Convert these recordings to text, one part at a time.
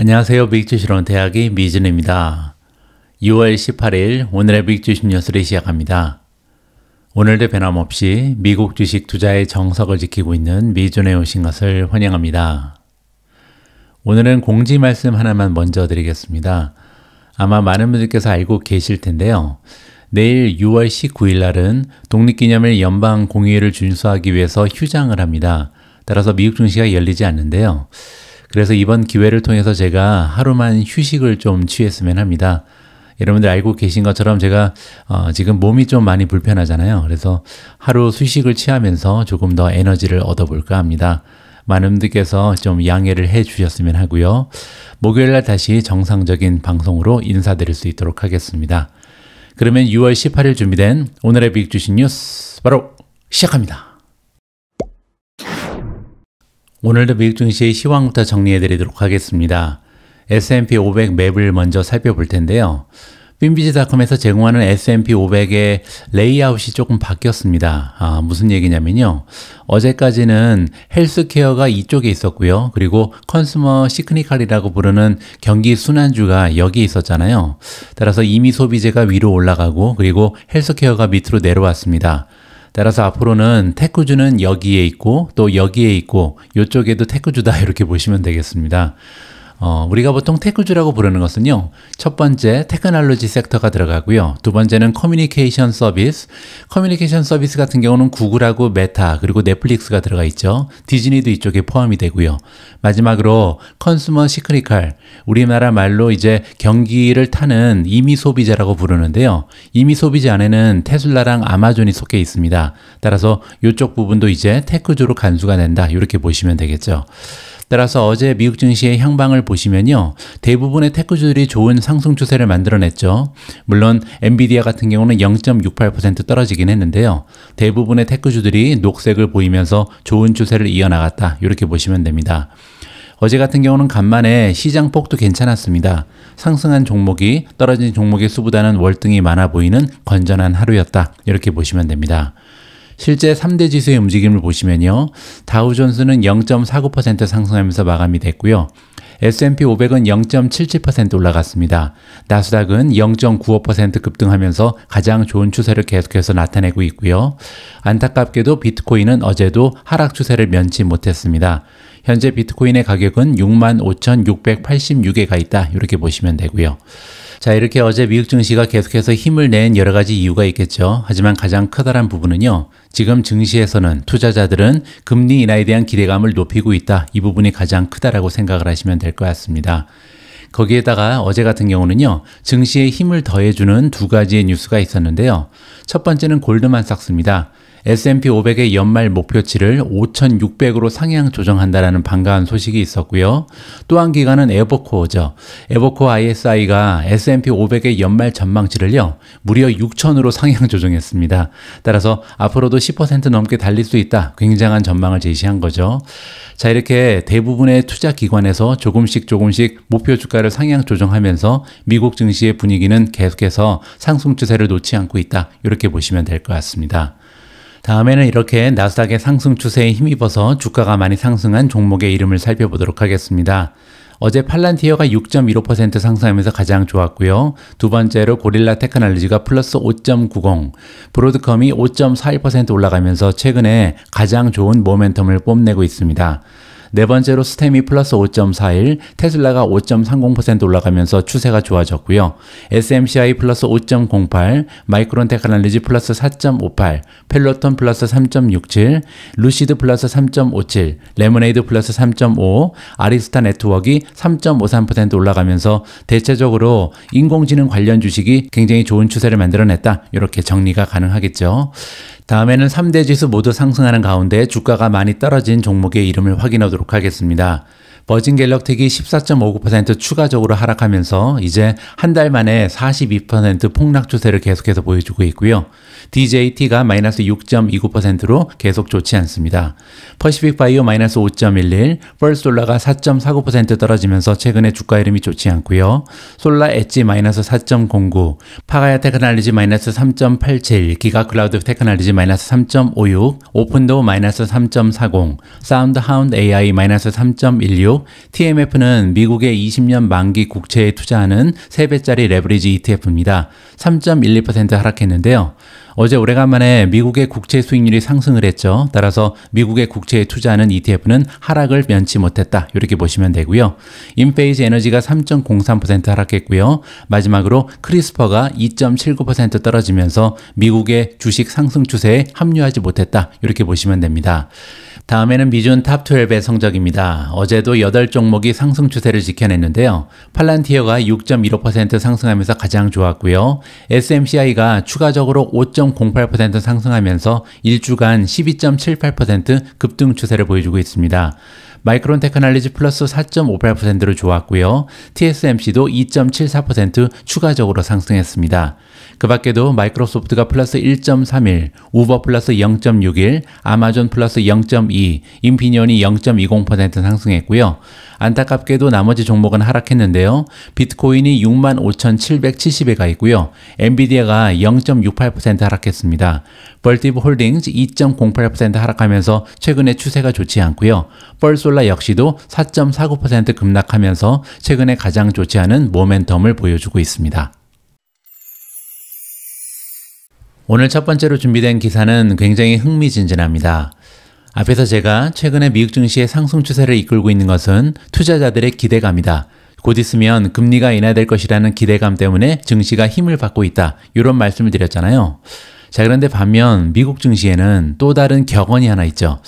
안녕하세요. 빅주시론 대학의 미진입니다. 2월 18일 오늘의 빅주식 뉴스를 시작합니다. 오늘도 변함없이 미국 주식 투자의 정석을 지키고 있는 미존에 오신 것을 환영합니다. 오늘은 공지 말씀 하나만 먼저 드리겠습니다. 아마 많은 분들께서 알고 계실 텐데요. 내일 6월 19일 날은 독립기념일 연방 공휴일을 준수하기 위해서 휴장을 합니다. 따라서 미국 증시가 열리지 않는데요. 그래서 이번 기회를 통해서 제가 하루만 휴식을 좀 취했으면 합니다. 여러분들 알고 계신 것처럼 제가 어 지금 몸이 좀 많이 불편하잖아요. 그래서 하루 휴식을 취하면서 조금 더 에너지를 얻어볼까 합니다. 많은 분들께서 좀 양해를 해 주셨으면 하고요. 목요일 날 다시 정상적인 방송으로 인사드릴 수 있도록 하겠습니다. 그러면 6월 18일 준비된 오늘의 빅주식 뉴스 바로 시작합니다. 오늘도 미국 증시의 시황부터 정리해드리도록 하겠습니다. S&P 500 맵을 먼저 살펴볼 텐데요. 핀비지닷컴에서 제공하는 S&P 500의 레이아웃이 조금 바뀌었습니다. 아, 무슨 얘기냐면요. 어제까지는 헬스케어가 이쪽에 있었고요. 그리고 컨스머 시크니컬이라고 부르는 경기 순환주가 여기 있었잖아요. 따라서 이미 소비재가 위로 올라가고 그리고 헬스케어가 밑으로 내려왔습니다. 따라서 앞으로는 테크주는 여기에 있고 또 여기에 있고 이쪽에도 테크주다 이렇게 보시면 되겠습니다. 어, 우리가 보통 테크주라고 부르는 것은요. 첫 번째 테크놀로지 섹터가 들어가고요. 두 번째는 커뮤니케이션 서비스. 커뮤니케이션 서비스 같은 경우는 구글하고 메타 그리고 넷플릭스가 들어가 있죠. 디즈니도 이쪽에 포함이 되고요. 마지막으로 컨슈머 시크리컬 우리나라 말로 이제 경기를 타는 이미 소비자라고 부르는데요. 이미 소비자 안에는 테슬라랑 아마존이 속해 있습니다. 따라서 이쪽 부분도 이제 테크주로 간수가 된다. 이렇게 보시면 되겠죠. 따라서 어제 미국 증시의 향방을 보시면요. 대부분의 테크주들이 좋은 상승 추세를 만들어냈죠. 물론 엔비디아 같은 경우는 0.68% 떨어지긴 했는데요. 대부분의 테크주들이 녹색을 보이면서 좋은 추세를 이어나갔다. 이렇게 보시면 됩니다. 어제 같은 경우는 간만에 시장 폭도 괜찮았습니다. 상승한 종목이 떨어진 종목의 수보다는 월등히 많아 보이는 건전한 하루였다. 이렇게 보시면 됩니다. 실제 3대 지수의 움직임을 보시면요. 다우존스는 0.49% 상승하면서 마감이 됐고요. S&P 500은 0.77% 올라갔습니다. 나스닥은 0.95% 급등하면서 가장 좋은 추세를 계속해서 나타내고 있고요. 안타깝게도 비트코인은 어제도 하락 추세를 면치 못했습니다. 현재 비트코인의 가격은 65,686에 가 있다. 이렇게 보시면 되고요. 자, 이렇게 어제 미국 증시가 계속해서 힘을 낸 여러 가지 이유가 있겠죠. 하지만 가장 커다란 부분은요. 지금 증시에서는 투자자들은 금리 인하에 대한 기대감을 높이고 있다. 이 부분이 가장 크다라고 생각을 하시면 될 것 같습니다. 거기에다가 어제 같은 경우는요, 증시에 힘을 더해주는 두 가지의 뉴스가 있었는데요. 첫 번째는 골드만삭스입니다. S&P 500의 연말 목표치를 5,600으로 상향 조정한다라는 반가운 소식이 있었고요. 또한 기관은 에버코어죠. 에버코어 ISI가 S&P 500의 연말 전망치를요. 무려 6,000으로 상향 조정했습니다. 따라서 앞으로도 10% 넘게 달릴 수 있다. 굉장한 전망을 제시한 거죠. 자, 이렇게 대부분의 투자 기관에서 조금씩 조금씩 목표 주가를 상향 조정하면서 미국 증시의 분위기는 계속해서 상승 추세를 놓지 않고 있다. 이렇게 보시면 될 것 같습니다. 다음에는 이렇게 나스닥의 상승 추세에 힘입어서 주가가 많이 상승한 종목의 이름을 살펴보도록 하겠습니다. 어제 팔란티어가 6.15% 상승하면서 가장 좋았고요. 두 번째로 고릴라 테크놀로지가 플러스 5.90, 브로드컴이 5.41% 올라가면서 최근에 가장 좋은 모멘텀을 뽐내고 있습니다. 네 번째로 스템이 플러스 5.41, 테슬라가 5.30% 올라가면서 추세가 좋아졌고요. SMCI 플러스 5.08, 마이크론 테크놀리지 플러스 4.58, 펠로톤 플러스 3.67, 루시드 플러스 3.57, 레모네이드 플러스 3.5, 아리스타 네트워크3.53% 올라가면서 대체적으로 인공지능 관련 주식이 굉장히 좋은 추세를 만들어냈다. 이렇게 정리가 가능하겠죠. 다음에는 3대 지수 모두 상승하는 가운데 주가가 많이 떨어진 종목의 이름을 확인하도록 하겠습니다. 버진 갤럭틱이 14.59% 추가적으로 하락하면서 이제 한 달 만에 42% 폭락 추세를 계속해서 보여주고 있고요. DJT가 마이너스 6.29%로 계속 좋지 않습니다. 퍼시픽 바이오 마이너스 5.11, 펄스 솔라가 4.49% 떨어지면서 최근에 주가 흐름이 좋지 않고요. 솔라 엣지 마이너스 4.09, 파가야 테크날리지 마이너스 3.87, 기가 클라우드 테크날리지 마이너스 3.56, 오픈도 마이너스 3.40, 사운드 하운드 AI 마이너스 3.16, TMF는 미국의 20년 만기 국채에 투자하는 3배짜리 레버리지 ETF입니다. 3.12% 하락했는데요. 어제 오래간만에 미국의 국채 수익률이 상승을 했죠. 따라서 미국의 국채에 투자하는 ETF는 하락을 면치 못했다. 이렇게 보시면 되고요. 인페이지 에너지가 3.03% 하락했고요. 마지막으로 크리스퍼가 2.79% 떨어지면서 미국의 주식 상승 추세에 합류하지 못했다. 이렇게 보시면 됩니다. 다음에는 미준 탑12의 성적입니다. 어제도 8종목이 상승 추세를 지켜냈는데요. 팔란티어가 6.15% 상승하면서 가장 좋았고요. SMCI가 추가적으로 5.08% 상승하면서 1주간 12.78% 급등 추세를 보여주고 있습니다. 마이크론 테크놀리지 플러스 4.58%로 좋았고요. TSMC도 2.74% 추가적으로 상승했습니다. 그 밖에도 마이크로소프트가 플러스 1.31, 우버 플러스 0.61, 아마존 플러스 0.2, 인피니온이 0.20% 상승했고요. 안타깝게도 나머지 종목은 하락했는데요. 비트코인이 65,770에 가 있고요. 엔비디아가 0.68% 하락했습니다. 벌티브 홀딩즈 2.08% 하락하면서 최근의 추세가 좋지 않고요. 뻘소 콜솔라 역시도 4.49% 급락하면서 최근에 가장 좋지 않은 모멘텀을 보여주고 있습니다. 오늘 첫 번째로 준비된 기사는 굉장히 흥미진진합니다. 앞에서 제가 최근에 미국 증시의 상승 추세를 이끌고 있는 것은 투자자들의 기대감이다. 곧 있으면 금리가 인하될 것이라는 기대감 때문에 증시가 힘을 받고 있다. 이런 말씀을 드렸잖아요. 자, 그런데 반면 미국 증시에는 또 다른 격언이 하나 있죠.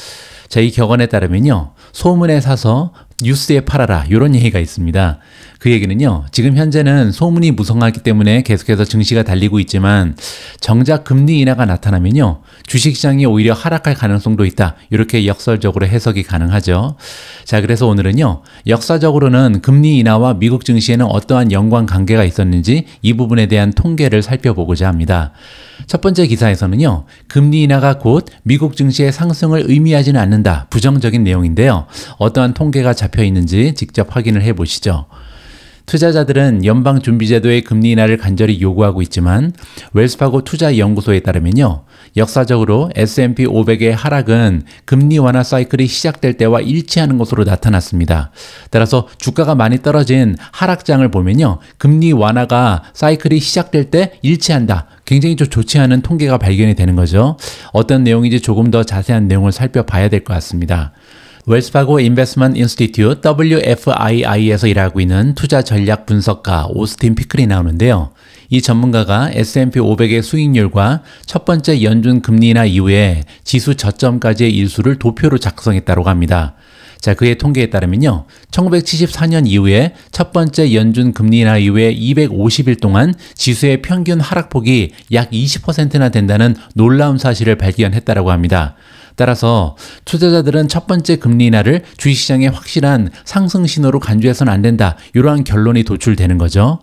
저희 격언에 따르면요. 소문에 사서 뉴스에 팔아라 이런 얘기가 있습니다. 그 얘기는요. 지금 현재는 소문이 무성하기 때문에 계속해서 증시가 달리고 있지만 정작 금리 인하가 나타나면요. 주식시장이 오히려 하락할 가능성도 있다. 이렇게 역설적으로 해석이 가능하죠. 자 그래서 오늘은요. 역사적으로는 금리 인하와 미국 증시에는 어떠한 연관관계가 있었는지 이 부분에 대한 통계를 살펴보고자 합니다. 첫 번째 기사에서는요. 금리 인하가 곧 미국 증시의 상승을 의미하지는 않는다. 부정적인 내용인데요. 어떠한 통계가 잡 잡혀 있는지 직접 확인을 해 보시죠. 투자자들은 연방준비제도의 금리 인하를 간절히 요구하고 있지만 웰스파고 투자연구소에 따르면요. 역사적으로 S&P 500의 하락은 금리 완화 사이클이 시작될 때와 일치하는 것으로 나타났습니다. 따라서 주가가 많이 떨어진 하락장을 보면요. 금리 완화가 사이클이 시작될 때 일치한다. 굉장히 좀 좋지 않은 통계가 발견이 되는 거죠. 어떤 내용인지 조금 더 자세한 내용을 살펴봐야 될 것 같습니다. 웰스파고 인베스먼 인스티튜트 WFII에서 일하고 있는 투자 전략 분석가 오스틴 피클이 나오는데요. 이 전문가가 S&P 500의 수익률과 첫 번째 연준 금리 인 이후에 지수 저점까지의 일수를 도표로 작성했다고 합니다. 자, 그의 통계에 따르면요. 1974년 이후에 첫 번째 연준 금리 인 이후에 250일 동안 지수의 평균 하락폭이 약 20%나 된다는 놀라운 사실을 발견했다고 합니다. 따라서 투자자들은 첫 번째 금리 인하를 주식시장의 확실한 상승 신호로 간주해서는 안 된다. 이러한 결론이 도출되는 거죠.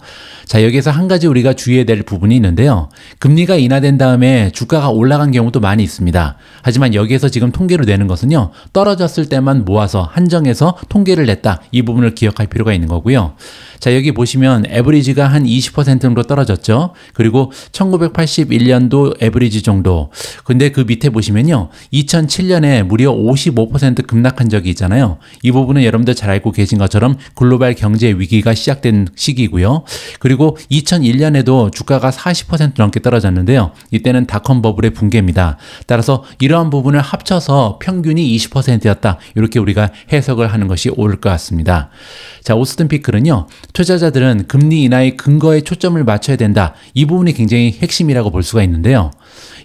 자, 여기에서 한 가지 우리가 주의해야 될 부분이 있는데요. 금리가 인하된 다음에 주가가 올라간 경우도 많이 있습니다. 하지만 여기에서 지금 통계로 내는 것은요. 떨어졌을 때만 모아서 한정해서 통계를 냈다. 이 부분을 기억할 필요가 있는 거고요. 자, 여기 보시면 에브리지가 한 20% 정도 떨어졌죠. 그리고 1981년도 에브리지 정도. 근데 그 밑에 보시면요. 2007년에 무려 55% 급락한 적이 있잖아요. 이 부분은 여러분들 잘 알고 계신 것처럼 글로벌 경제 위기가 시작된 시기고요. 그리고 2001년에도 주가가 40% 넘게 떨어졌는데요. 이때는 닷컴 버블의 붕괴입니다. 따라서 이러한 부분을 합쳐서 평균이 20%였다. 이렇게 우리가 해석을 하는 것이 옳을 것 같습니다. 자, 오스틴 피클은요. 투자자들은 금리 인하의 근거에 초점을 맞춰야 된다. 이 부분이 굉장히 핵심이라고 볼 수가 있는데요.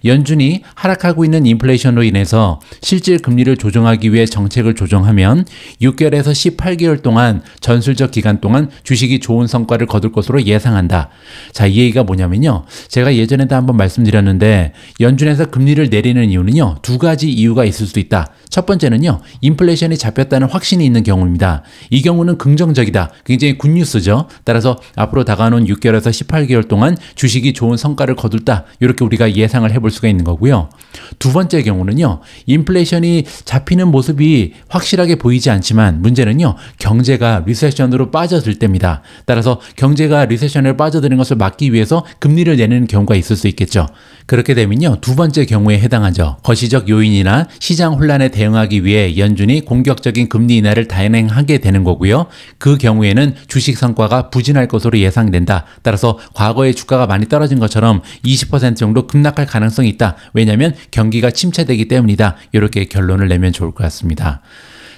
연준이 하락하고 있는 인플레이션으로 인해서 실질 금리를 조정하기 위해 정책을 조정하면 6개월에서 18개월 동안 전술적 기간 동안 주식이 좋은 성과를 거둘 것으로 예상한다. 자, 이 얘기가 뭐냐면요. 제가 예전에도 한번 말씀드렸는데 연준에서 금리를 내리는 이유는요. 두 가지 이유가 있을 수 있다. 첫 번째는요. 인플레이션이 잡혔다는 확신이 있는 경우입니다. 이 경우는 긍정적이다. 굉장히 굿뉴스죠. 따라서 앞으로 다가오는 6개월에서 18개월 동안 주식이 좋은 성과를 거둘다. 이렇게 우리가 예상을 해볼 수가 있는 거고요. 두 번째 경우는요. 인플레이션이 잡히는 모습이 확실하게 보이지 않지만 문제는요. 경제가 리세션으로 빠져들 때입니다. 따라서 경제가 리세션을 빠져드는 것을 막기 위해서 금리를 내는 경우가 있을 수 있겠죠. 그렇게 되면요. 두 번째 경우에 해당하죠. 거시적 요인이나 시장 혼란에 대응하기 위해 연준이 공격적인 금리 인하를 단행하게 되는 거고요. 그 경우에는 주식 성과가 부진할 것으로 예상된다. 따라서 과거에 주가가 많이 떨어진 것처럼 20% 정도 급락할 가능성이 가능성이 있다. 왜냐하면 경기가 침체되기 때문이다. 이렇게 결론을 내면 좋을 것 같습니다.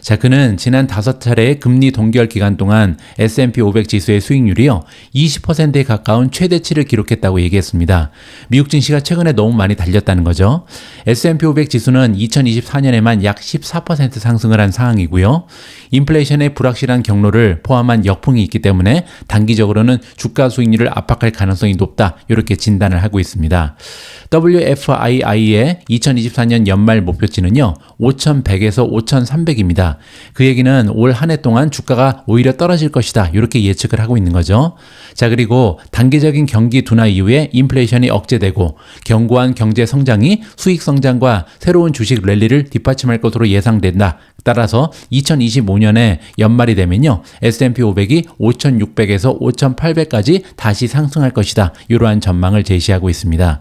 자, 그는 지난 다섯 차례의 금리 동결 기간 동안 S&P 500 지수의 수익률이요 20%에 가까운 최대치를 기록했다고 얘기했습니다. 미국 증시가 최근에 너무 많이 달렸다는 거죠. S&P 500 지수는 2024년에만 약 14% 상승을 한 상황이고요. 인플레이션의 불확실한 경로를 포함한 역풍이 있기 때문에 단기적으로는 주가 수익률을 압박할 가능성이 높다. 이렇게 진단을 하고 있습니다. WFII의 2024년 연말 목표치는요. 5,100에서 5,300입니다. 그 얘기는 올 한 해 동안 주가가 오히려 떨어질 것이다. 이렇게 예측을 하고 있는 거죠. 자, 그리고 단기적인 경기 둔화 이후에 인플레이션이 억제되고 견고한 경제 성장이 수익 성장과 새로운 주식 랠리를 뒷받침할 것으로 예상된다. 따라서 2025년에 연말이 되면요. S&P 500이 5,600에서 5,800까지 다시 상승할 것이다. 이러한 전망을 제시하고 있습니다.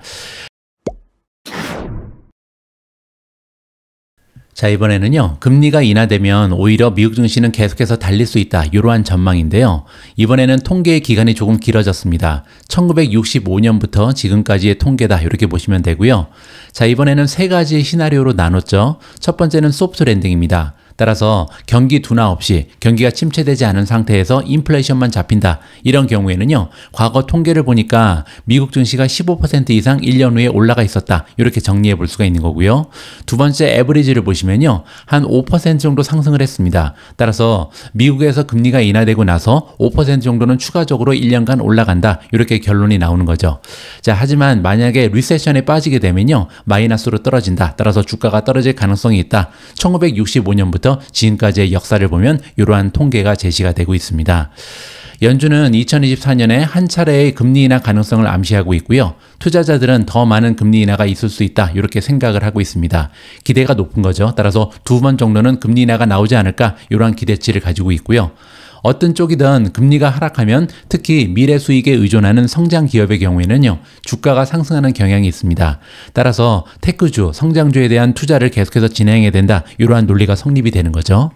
자, 이번에는요. 금리가 인하되면 오히려 미국 증시는 계속해서 달릴 수 있다. 이러한 전망인데요. 이번에는 통계의 기간이 조금 길어졌습니다. 1965년부터 지금까지의 통계다. 이렇게 보시면 되고요. 자, 이번에는 세 가지 시나리오로 나눴죠. 첫 번째는 소프트 랜딩입니다. 따라서 경기 둔화 없이 경기가 침체되지 않은 상태에서 인플레이션만 잡힌다. 이런 경우에는요. 과거 통계를 보니까 미국 증시가 15% 이상 1년 후에 올라가 있었다. 이렇게 정리해 볼 수가 있는 거고요. 두 번째 에버리지를 보시면요. 한 5% 정도 상승을 했습니다. 따라서 미국에서 금리가 인하되고 나서 5% 정도는 추가적으로 1년간 올라간다. 이렇게 결론이 나오는 거죠. 자, 하지만 만약에 리세션에 빠지게 되면요. 마이너스로 떨어진다. 따라서 주가가 떨어질 가능성이 있다. 1965년부터 때부터 지금까지의 역사를 보면 이러한 통계가 제시가 되고 있습니다. 연준은 2024년에 한 차례의 금리 인하 가능성을 암시하고 있고요. 투자자들은 더 많은 금리 인하가 있을 수 있다 이렇게 생각을 하고 있습니다. 기대가 높은 거죠. 따라서 두 번 정도는 금리 인하가 나오지 않을까 이러한 기대치를 가지고 있고요. 어떤 쪽이든 금리가 하락하면 특히 미래 수익에 의존하는 성장 기업의 경우에는요, 주가가 상승하는 경향이 있습니다. 따라서 테크주, 성장주에 대한 투자를 계속해서 진행해야 된다. 이러한 논리가 성립이 되는 거죠.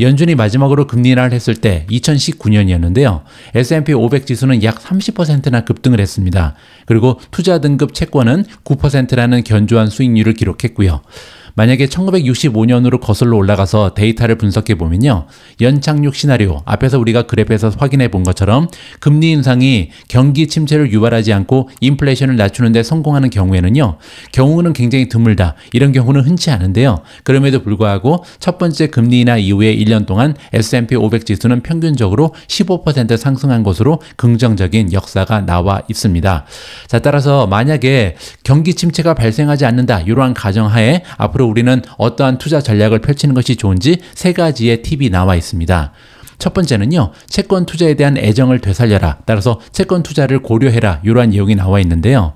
연준이 마지막으로 금리 인하를 했을 때 2019년이었는데요. S&P 500 지수는 약 30%나 급등을 했습니다. 그리고 투자 등급 채권은 9%라는 견조한 수익률을 기록했고요. 만약에 1965년으로 거슬러 올라가서 데이터를 분석해 보면요. 연착륙 시나리오 앞에서 우리가 그래프에서 확인해 본 것처럼 금리 인상이 경기 침체를 유발하지 않고 인플레이션을 낮추는 데 성공하는 경우에는요. 경우는 굉장히 드물다. 이런 경우는 흔치 않은데요. 그럼에도 불구하고 첫 번째 금리 인하 이후에 1년 동안 S&P 500 지수는 평균적으로 15% 상승한 것으로 긍정적인 역사가 나와 있습니다. 자, 따라서 만약에 경기 침체가 발생하지 않는다. 이러한 가정하에 앞으로 앞으로 우리는 어떠한 투자 전략을 펼치는 것이 좋은지 세 가지의 팁이 나와 있습니다. 첫 번째는요. 채권 투자에 대한 애정을 되살려라. 따라서 채권 투자를 고려해라. 이러한 내용이 나와 있는데요.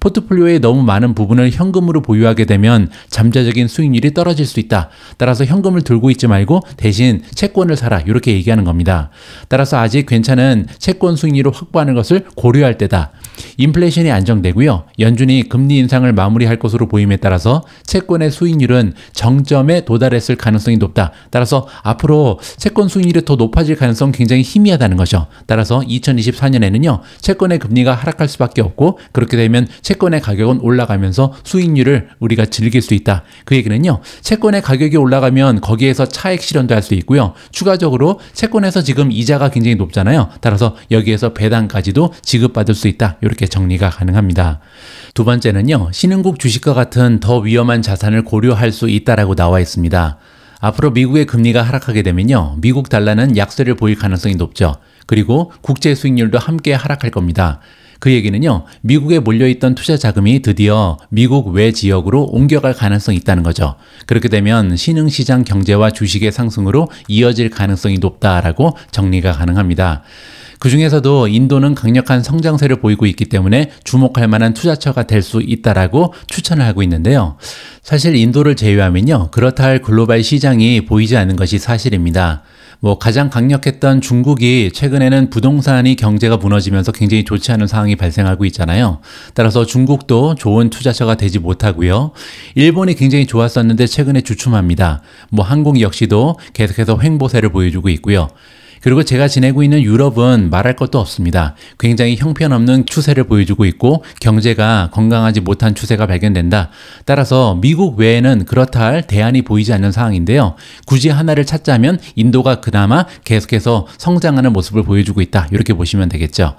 포트폴리오에 너무 많은 부분을 현금으로 보유하게 되면 잠재적인 수익률이 떨어질 수 있다. 따라서 현금을 들고 있지 말고 대신 채권을 사라. 이렇게 얘기하는 겁니다. 따라서 아직 괜찮은 채권 수익률을 확보하는 것을 고려할 때다. 인플레이션이 안정되고요. 연준이 금리 인상을 마무리할 것으로 보임에 따라서 채권의 수익률은 정점에 도달했을 가능성이 높다. 따라서 앞으로 채권 수익률이 더 높아질 가능성 굉장히 희미하다는 거죠. 따라서 2024년에는요. 채권의 금리가 하락할 수밖에 없고 그렇게 되면 채권의 가격은 올라가면서 수익률을 우리가 즐길 수 있다. 그 얘기는요. 채권의 가격이 올라가면 거기에서 차액 실현도 할 수 있고요. 추가적으로 채권에서 지금 이자가 굉장히 높잖아요. 따라서 여기에서 배당까지도 지급받을 수 있다. 이렇게 정리가 가능합니다. 두 번째는요. 신흥국 주식과 같은 더 위험한 자산을 고려할 수 있다라고 나와 있습니다. 앞으로 미국의 금리가 하락하게 되면요. 미국 달러는 약세를 보일 가능성이 높죠. 그리고 국제 수익률도 함께 하락할 겁니다. 그 얘기는요, 미국에 몰려있던 투자 자금이 드디어 미국 외 지역으로 옮겨갈 가능성이 있다는 거죠. 그렇게 되면 신흥시장 경제와 주식의 상승으로 이어질 가능성이 높다라고 정리가 가능합니다. 그 중에서도 인도는 강력한 성장세를 보이고 있기 때문에 주목할 만한 투자처가 될 수 있다라고 추천을 하고 있는데요. 사실 인도를 제외하면요. 그렇다 할 글로벌 시장이 보이지 않는 것이 사실입니다. 뭐 가장 강력했던 중국이 최근에는 부동산이 경제가 무너지면서 굉장히 좋지 않은 상황이 발생하고 있잖아요. 따라서 중국도 좋은 투자처가 되지 못하고요. 일본이 굉장히 좋았었는데 최근에 주춤합니다. 뭐 한국 역시도 계속해서 횡보세를 보여주고 있고요. 그리고 제가 지내고 있는 유럽은 말할 것도 없습니다. 굉장히 형편없는 추세를 보여주고 있고 경제가 건강하지 못한 추세가 발견된다. 따라서 미국 외에는 그렇다 할 대안이 보이지 않는 상황인데요. 굳이 하나를 찾자면 인도가 그나마 계속해서 성장하는 모습을 보여주고 있다. 이렇게 보시면 되겠죠.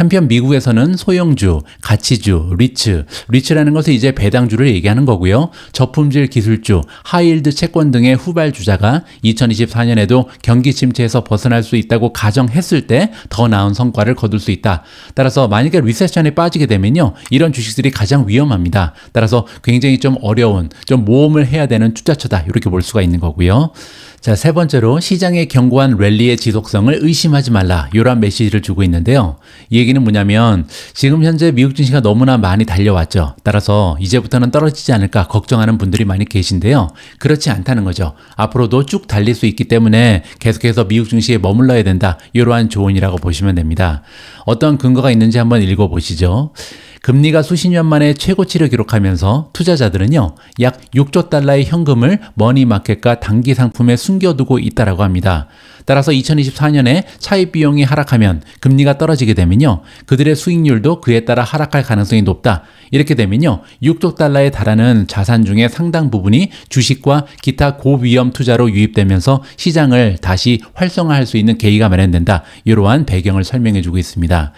한편 미국에서는 소형주, 가치주, 리츠, 리츠라는 것은 이제 배당주를 얘기하는 거고요. 저품질 기술주, 하이힐드 채권 등의 후발주자가 2024년에도 경기 침체에서 벗어날 수 있다고 가정했을 때 더 나은 성과를 거둘 수 있다. 따라서 만약에 리세션에 빠지게 되면요. 이런 주식들이 가장 위험합니다. 따라서 굉장히 좀 어려운, 좀 모험을 해야 되는 투자처다. 이렇게 볼 수가 있는 거고요. 자, 세 번째로 시장의 견고한 랠리의 지속성을 의심하지 말라. 이런 메시지를 주고 있는데요. 이 얘기는 뭐냐면 지금 현재 미국 증시가 너무나 많이 달려왔죠. 따라서 이제부터는 떨어지지 않을까 걱정하는 분들이 많이 계신데요. 그렇지 않다는 거죠. 앞으로도 쭉 달릴 수 있기 때문에 계속해서 미국 증시에 머물러야 된다. 이러한 조언이라고 보시면 됩니다. 어떤 근거가 있는지 한번 읽어보시죠. 금리가 수십 년 만에 최고치를 기록하면서 투자자들은요, 약 6조 달러의 현금을 머니마켓과 단기 상품에 숨겨두고 있다라고 합니다. 따라서 2024년에 차입 비용이 하락하면 금리가 떨어지게 되면요, 그들의 수익률도 그에 따라 하락할 가능성이 높다. 이렇게 되면요, 6조 달러에 달하는 자산 중에 상당 부분이 주식과 기타 고위험 투자로 유입되면서 시장을 다시 활성화할 수 있는 계기가 마련된다. 이러한 배경을 설명해 주고 있습니다.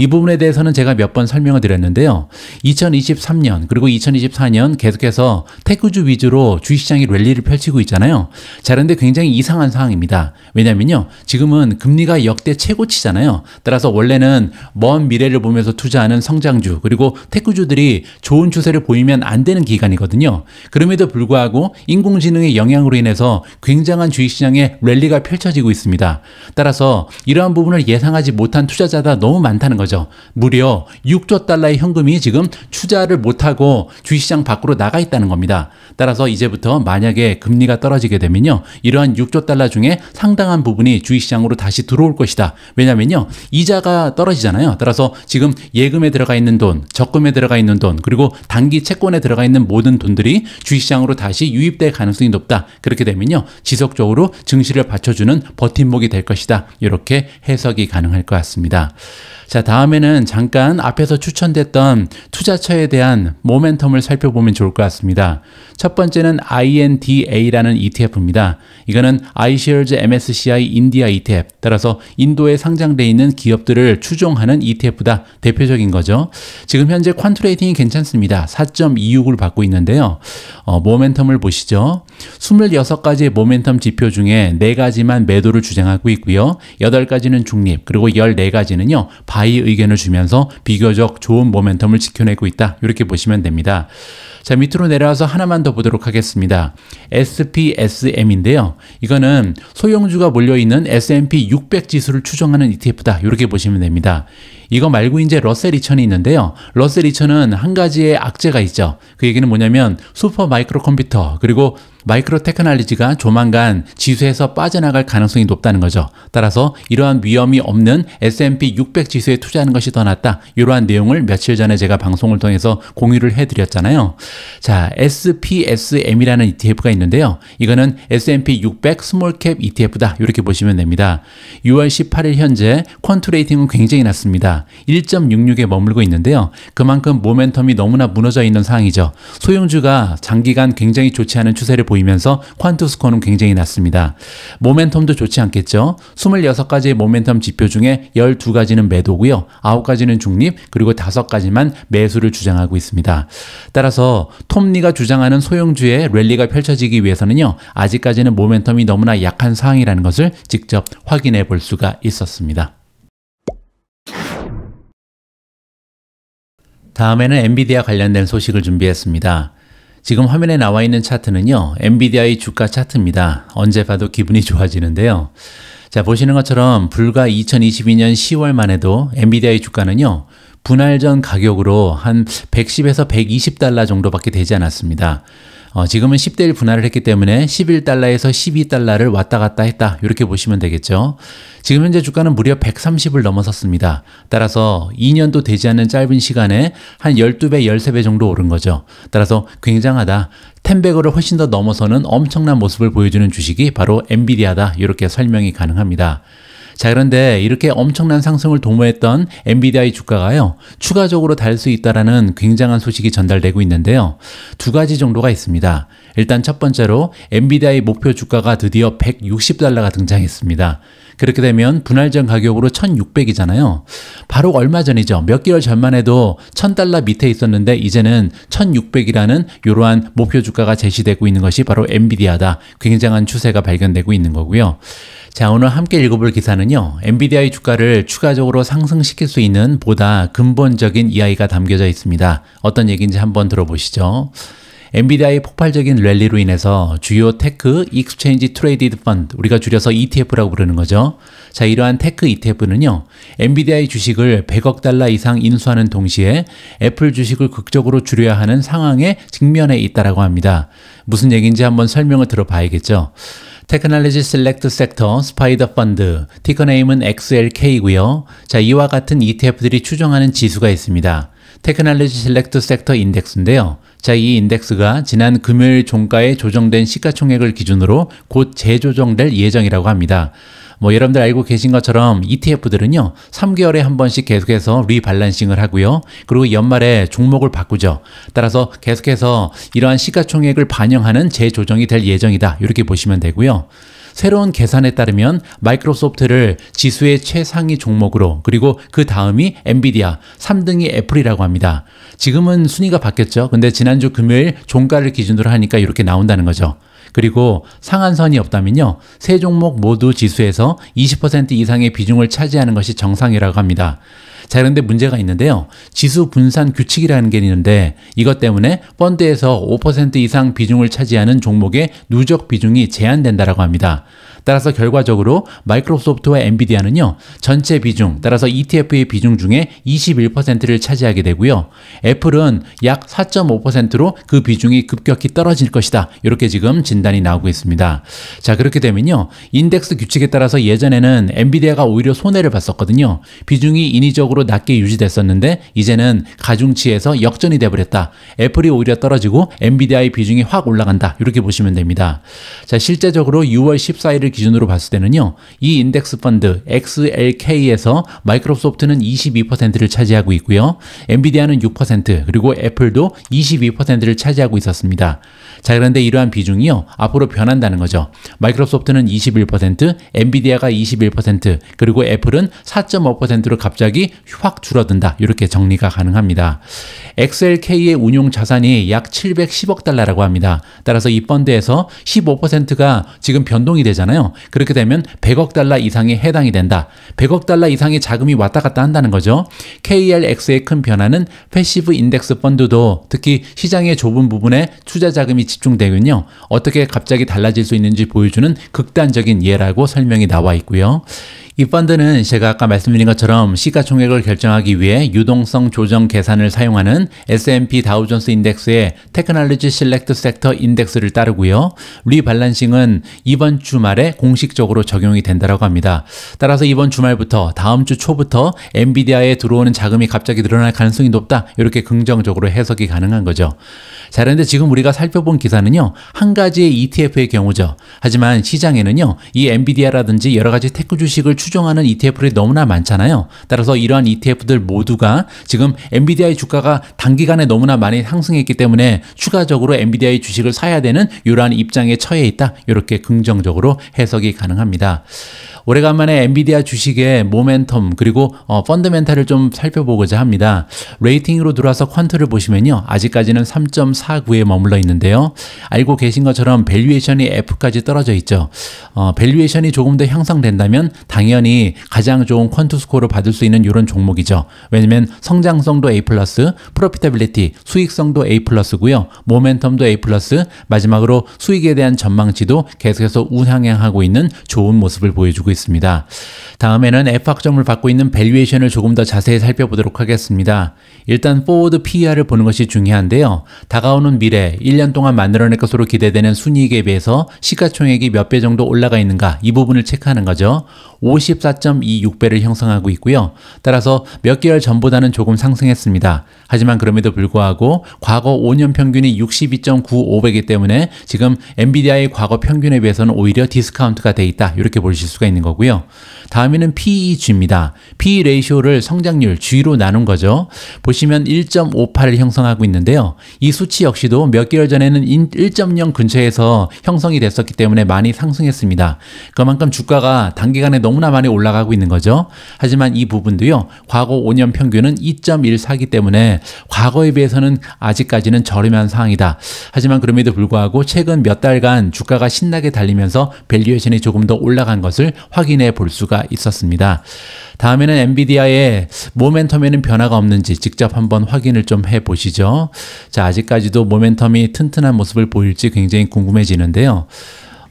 이 부분에 대해서는 제가 몇 번 설명을 드렸는데요. 2023년 그리고 2024년 계속해서 테크주 위주로 주식시장이 랠리를 펼치고 있잖아요. 자, 그런데 굉장히 이상한 상황입니다. 왜냐면요. 지금은 금리가 역대 최고치잖아요. 따라서 원래는 먼 미래를 보면서 투자하는 성장주 그리고 테크주들이 좋은 추세를 보이면 안 되는 기간이거든요. 그럼에도 불구하고 인공지능의 영향으로 인해서 굉장한 주식시장의 랠리가 펼쳐지고 있습니다. 따라서 이러한 부분을 예상하지 못한 투자자가 너무 많다는 거죠. 거죠. 무려 6조 달러의 현금이 지금 투자를 못하고 주식시장 밖으로 나가 있다는 겁니다. 따라서 이제부터 만약에 금리가 떨어지게 되면요. 이러한 6조 달러 중에 상당한 부분이 주식시장으로 다시 들어올 것이다. 왜냐면요. 이자가 떨어지잖아요. 따라서 지금 예금에 들어가 있는 돈, 적금에 들어가 있는 돈, 그리고 단기 채권에 들어가 있는 모든 돈들이 주식시장으로 다시 유입될 가능성이 높다. 그렇게 되면요. 지속적으로 증시를 받쳐주는 버팀목이 될 것이다. 이렇게 해석이 가능할 것 같습니다. 자, 다음에는 잠깐 앞에서 추천됐던 투자처에 대한 모멘텀을 살펴보면 좋을 것 같습니다. 첫 번째는 INDA라는 ETF입니다. 이거는 iShares MSCI 인디아 ETF, 따라서 인도에 상장돼 있는 기업들을 추종하는 ETF다. 대표적인 거죠. 지금 현재 퀀트 레이팅이 괜찮습니다. 4.26을 받고 있는데요. 어, 모멘텀을 보시죠. 26가지의 모멘텀 지표 중에 4가지만 매도를 주장하고 있고요. 8가지는 중립, 그리고 14가지는요. 바이 의견을 주면서 비교적 좋은 모멘텀을 지켜내고 있다. 이렇게 보시면 됩니다. 자, 밑으로 내려와서 하나만 더 보도록 하겠습니다. SPSM인데요. 이거는 소형주가 몰려있는 S&P 600 지수를 추정하는 ETF다. 이렇게 보시면 됩니다. 이거 말고 이제 러셀 2000이 있는데요. 러셀 2000은 한 가지의 악재가 있죠. 그 얘기는 뭐냐면 슈퍼 마이크로 컴퓨터 그리고 마이크로 테크놀리지가 조만간 지수에서 빠져나갈 가능성이 높다는 거죠. 따라서 이러한 위험이 없는 S&P 600 지수에 투자하는 것이 더 낫다. 이러한 내용을 며칠 전에 제가 방송을 통해서 공유를 해드렸잖아요. 자, SPSM이라는 ETF가 있는데요. 이거는 S&P 600 스몰캡 ETF다. 이렇게 보시면 됩니다. 6월 18일 현재 퀀트 레이팅은 굉장히 낮습니다. 1.66에 머물고 있는데요. 그만큼 모멘텀이 너무나 무너져 있는 상황이죠. 소형주가 장기간 굉장히 좋지 않은 추세를 보이고 보이면서 퀀투스코는 굉장히 낮습니다. 모멘텀도 좋지 않겠죠? 26가지의 모멘텀 지표 중에 12가지는 매도고요. 9가지는 중립, 그리고 5가지만 매수를 주장하고 있습니다. 따라서 톰리가 주장하는 소형주의 랠리가 펼쳐지기 위해서는요. 아직까지는 모멘텀이 너무나 약한 상황이라는 것을 직접 확인해 볼 수가 있었습니다. 다음에는 엔비디아 관련된 소식을 준비했습니다. 지금 화면에 나와 있는 차트는요, 엔비디아의 주가 차트입니다. 언제 봐도 기분이 좋아지는데요. 자, 보시는 것처럼 불과 2022년 10월만 해도 엔비디아의 주가는요, 분할 전 가격으로 한 110에서 120달러 정도밖에 되지 않았습니다. 어, 지금은 10대 1 분할을 했기 때문에 11달러에서 12달러를 왔다 갔다 했다 이렇게 보시면 되겠죠. 지금 현재 주가는 무려 130을 넘어섰습니다. 따라서 2년도 되지 않는 짧은 시간에 한 12배, 13배 정도 오른 거죠. 따라서 굉장하다. 10배거를 훨씬 더 넘어서는 엄청난 모습을 보여주는 주식이 바로 엔비디아다 이렇게 설명이 가능합니다. 자, 그런데 이렇게 엄청난 상승을 도모했던 엔비디아의 주가가요, 추가적으로 달 수 있다라는 굉장한 소식이 전달되고 있는데요. 두 가지 정도가 있습니다. 일단 첫 번째로 엔비디아의 목표 주가가 드디어 160달러가 등장했습니다. 그렇게 되면 분할 전 가격으로 1600이잖아요. 바로 얼마 전이죠. 몇 개월 전만 해도 1000달러 밑에 있었는데 이제는 1600이라는 이러한 목표 주가가 제시되고 있는 것이 바로 엔비디아다. 굉장한 추세가 발견되고 있는 거고요. 자, 오늘 함께 읽어볼 기사는요. 엔비디아의 주가를 추가적으로 상승시킬 수 있는 보다 근본적인 이야기가 담겨져 있습니다. 어떤 얘기인지 한번 들어보시죠. 엔비디아의 폭발적인 랠리로 인해서 주요 테크 익스체인지 트레이디드 펀드, 우리가 줄여서 ETF라고 부르는 거죠. 자, 이러한 테크 ETF는요. 엔비디아의 주식을 100억 달러 이상 인수하는 동시에 애플 주식을 극적으로 줄여야 하는 상황에 직면해 있다라고 합니다. 무슨 얘기인지 한번 설명을 들어봐야겠죠. 테크놀로지 셀렉트 섹터 스파이더 펀드 티커네임은 XLK이고요. 자 이와 같은 ETF들이 추정하는 지수가 있습니다. 테크놀로지 셀렉트 섹터 인덱스인데요. 자, 이 인덱스가 지난 금요일 종가에 조정된 시가총액을 기준으로 곧 재조정될 예정이라고 합니다. 뭐 여러분들 알고 계신 것처럼 ETF들은요, 3개월에 한 번씩 계속해서 리발란싱을 하고요. 그리고 연말에 종목을 바꾸죠. 따라서 계속해서 이러한 시가총액을 반영하는 재조정이 될 예정이다. 이렇게 보시면 되고요. 새로운 계산에 따르면 마이크로소프트를 지수의 최상위 종목으로 그리고 그 다음이 엔비디아, 3등이 애플이라고 합니다. 지금은 순위가 바뀌었죠. 근데 지난주 금요일 종가를 기준으로 하니까 이렇게 나온다는 거죠. 그리고 상한선이 없다면요. 세 종목 모두 지수에서 20% 이상의 비중을 차지하는 것이 정상이라고 합니다. 자, 그런데 문제가 있는데요. 지수 분산 규칙이라는 게 있는데 이것 때문에 펀드에서 5% 이상 비중을 차지하는 종목의 누적 비중이 제한된다라고 합니다. 따라서 결과적으로 마이크로소프트와 엔비디아는요. 전체 비중, 따라서 ETF의 비중 중에 21%를 차지하게 되고요. 애플은 약 4.5%로 그 비중이 급격히 떨어질 것이다. 이렇게 지금 진단이 나오고 있습니다. 자, 그렇게 되면요. 인덱스 규칙에 따라서 예전에는 엔비디아가 오히려 손해를 봤었거든요. 비중이 인위적으로 낮게 유지됐었는데 이제는 가중치에서 역전이 돼버렸다. 애플이 오히려 떨어지고 엔비디아의 비중이 확 올라간다. 이렇게 보시면 됩니다. 자, 실제적으로 6월 14일을 펀드를 기준으로 봤을 때는요. 이 인덱스 펀드 XLK에서 마이크로소프트는 22%를 차지하고 있고요. 엔비디아는 6% 그리고 애플도 22%를 차지하고 있었습니다. 자, 그런데 이러한 비중이요. 앞으로 변한다는 거죠. 마이크로소프트는 21%, 엔비디아가 21%, 그리고 애플은 4.5%로 갑자기 확 줄어든다. 이렇게 정리가 가능합니다. XLK의 운용 자산이 약 710억 달러라고 합니다. 따라서 이 펀드에서 15%가 지금 변동이 되잖아요. 그렇게 되면 100억 달러 이상에 해당이 된다. 100억 달러 이상의 자금이 왔다 갔다 한다는 거죠. KLX의 큰 변화는 패시브 인덱스 펀드도 특히 시장의 좁은 부분에 투자 자금이 집중되면요. 어떻게 갑자기 달라질 수 있는지 보여주는 극단적인 예라고 설명이 나와 있고요. 이 펀드는 제가 아까 말씀드린 것처럼 시가총액을 결정하기 위해 유동성 조정 계산을 사용하는 S&P 다우존스 인덱스의 테크놀로지 실렉트 섹터 인덱스를 따르고요. 리발란싱은 이번 주말에 공식적으로 적용이 된다고 합니다. 따라서 이번 주말부터 다음 주 초부터 엔비디아에 들어오는 자금이 갑자기 늘어날 가능성이 높다. 이렇게 긍정적으로 해석이 가능한 거죠. 자, 그런데 지금 우리가 살펴본 기사는요. 한 가지의 ETF의 경우죠. 하지만 시장에는요, 이 엔비디아라든지 여러 가지 테크 주식을 추종하는 ETF들이 너무나 많잖아요. 따라서 이러한 ETF들 모두가 지금 엔비디아의 주가가 단기간에 너무나 많이 상승했기 때문에 추가적으로 엔비디아의 주식을 사야 되는 이러한 입장에 처해 있다. 이렇게 긍정적으로 해석이 가능합니다. 오래간만에 엔비디아 주식의 모멘텀 그리고 어, 펀드멘탈을 좀 살펴보고자 합니다. 레이팅으로 들어와서 퀀트를 보시면요. 아직까지는 3.49에 머물러 있는데요. 알고 계신 것처럼 밸류에이션이 F까지 떨어져 있죠. 어, 밸류에이션이 조금 더 향상된다면 당연히 가장 좋은 퀀트 스코어를 받을 수 있는 이런 종목이죠. 왜냐면 성장성도 A+, 프로피타빌리티, 수익성도 A+고요. 모멘텀도 A+, 마지막으로 수익에 대한 전망치도 계속해서 우상향하고 있는 좋은 모습을 보여주고 있습니다. 있습니다. 다음에는 F학점을 받고 있는 밸류에이션을 조금 더 자세히 살펴보도록 하겠습니다. 일단 포워드 PER을 보는 것이 중요한데요. 다가오는 미래, 1년 동안 만들어낼 것으로 기대되는 순이익에 비해서 시가총액이 몇 배 정도 올라가 있는가 이 부분을 체크하는 거죠. 54.26배를 형성하고 있고요. 따라서 몇 개월 전보다는 조금 상승했습니다. 하지만 그럼에도 불구하고 과거 5년 평균이 62.95배이기 때문에 지금 엔비디아의 과거 평균에 비해서는 오히려 디스카운트가 돼 있다. 이렇게 보실 수가 있는 거고요. 다음에는 PEG입니다. PE 레이쇼를 성장률 G로 나눈 거죠. 보시면 1.58을 형성하고 있는데요. 이 수치 역시도 몇 개월 전에는 1.0 근처에서 형성이 됐었기 때문에 많이 상승했습니다. 그만큼 주가가 단기간에 너무 너무나 많이 올라가고 있는 거죠. 하지만 이 부분도요. 과거 5년 평균은 2.14기 때문에 과거에 비해서는 아직까지는 저렴한 상황이다. 하지만 그럼에도 불구하고 최근 몇 달간 주가가 신나게 달리면서 밸류에이션이 조금 더 올라간 것을 확인해 볼 수가 있었습니다. 다음에는 엔비디아의 모멘텀에는 변화가 없는지 직접 한번 확인을 좀 해 보시죠. 자, 아직까지도 모멘텀이 튼튼한 모습을 보일지 굉장히 궁금해지는데요.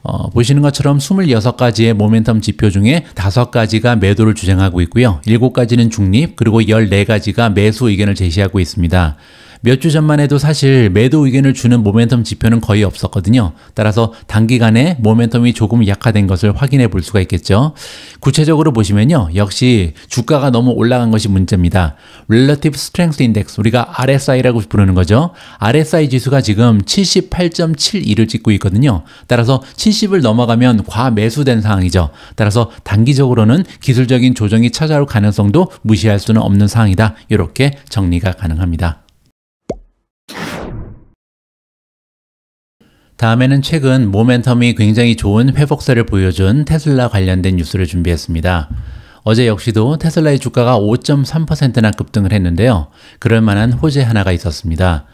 어, 보시는 것처럼 26가지의 모멘텀 지표 중에 5가지가 매도를 주장하고 있고요. 7가지는 중립, 그리고 14가지가 매수 의견을 제시하고 있습니다. 몇주 전만 해도 사실 매도 의견을 주는 모멘텀 지표는 거의 없었거든요. 따라서 단기간에 모멘텀이 조금 약화된 것을 확인해 볼 수가 있겠죠. 구체적으로 보시면요. 역시 주가가 너무 올라간 것이 문제입니다. Relative Strength Index, 우리가 RSI라고 부르는 거죠. RSI 지수가 지금 7 8 7 2를 찍고 있거든요. 따라서 70을 넘어가면 과매수된 상황이죠. 따라서 단기적으로는 기술적인 조정이 찾아올 가능성도 무시할 수는 없는 상황이다. 이렇게 정리가 가능합니다. 다음에는 최근 모멘텀이 굉장히 좋은 회복세를 보여준 테슬라 관련된 뉴스를 준비했습니다. 어제 역시도 테슬라의 주가가 5.3%나 급등을 했는데요. 그럴 만한 호재 하나가 있었습니다.